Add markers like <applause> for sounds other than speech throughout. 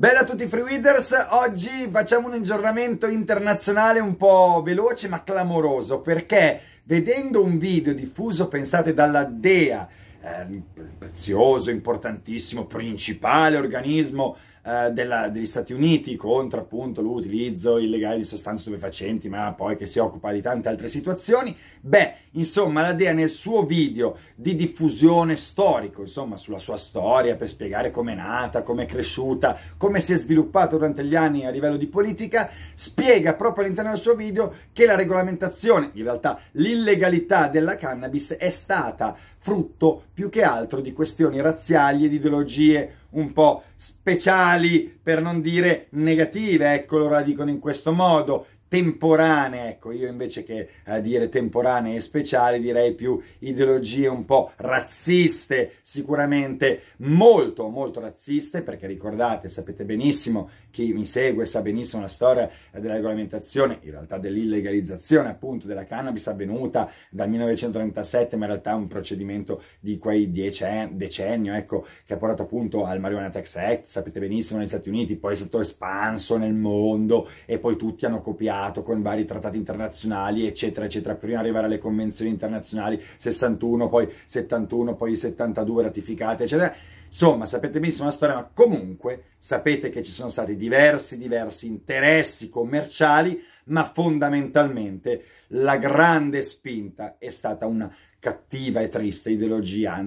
Bella a tutti Freewiders, oggi facciamo un aggiornamento internazionale un po' veloce ma clamoroso perché vedendo un video diffuso, pensate, dalla DEA, eh, prezioso, importantissimo, principale organismo eh, della, degli Stati Uniti contro appunto l'utilizzo illegale di sostanze stupefacenti, ma poi che si occupa di tante altre situazioni. Beh, insomma, la Dea nel suo video di diffusione storico, insomma, sulla sua storia per spiegare com'è nata, com'è cresciuta, come si è sviluppata durante gli anni a livello di politica, spiega proprio all'interno del suo video che la regolamentazione, in realtà l'illegalità della cannabis è stata frutto più che altro di questioni razziali e di ideologie un po' speciali, per non dire negative, ecco, loro la dicono in questo modo temporanee, ecco, io invece che eh, dire temporanee e speciali direi più ideologie un po' razziste, sicuramente molto molto razziste, perché ricordate, sapete benissimo, chi mi segue sa benissimo la storia della regolamentazione, in realtà dell'illegalizzazione appunto della cannabis avvenuta dal 1937, ma in realtà è un procedimento di quei diecen- decennio, ecco, che ha portato appunto al Marijuana Tax Act, sapete benissimo negli Stati Uniti, poi è stato espanso nel mondo e poi tutti hanno copiato trattato con vari trattati internazionali, eccetera, eccetera, prima di arrivare alle convenzioni internazionali 61, poi 71, poi 72 ratificate, eccetera. Insomma, sapete benissimo la storia, ma comunque sapete che ci sono stati diversi, diversi interessi commerciali, ma fondamentalmente la grande spinta è stata una cattiva e triste ideologia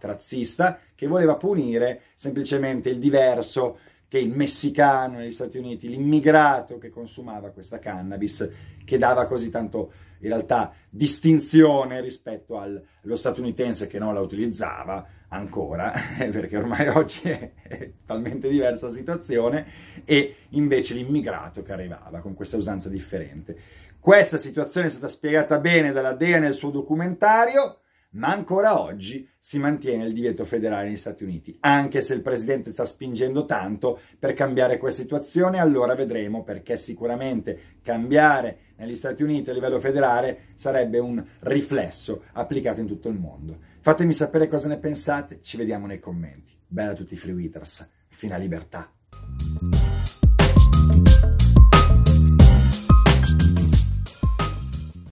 razzista, che voleva punire semplicemente il diverso, che il messicano negli Stati Uniti, l'immigrato che consumava questa cannabis, che dava così tanto in realtà distinzione rispetto allo statunitense che non la utilizzava ancora, <laughs> perché ormai oggi è, è talmente diversa la situazione, e invece l'immigrato che arrivava con questa usanza differente. Questa situazione è stata spiegata bene dalla Dea nel suo documentario, ma ancora oggi si mantiene il divieto federale negli Stati Uniti. Anche se il presidente sta spingendo tanto per cambiare questa situazione, allora vedremo perché sicuramente cambiare negli Stati Uniti a livello federale sarebbe un riflesso applicato in tutto il mondo. Fatemi sapere cosa ne pensate, ci vediamo nei commenti. Bella a tutti i free Witters, fino a libertà.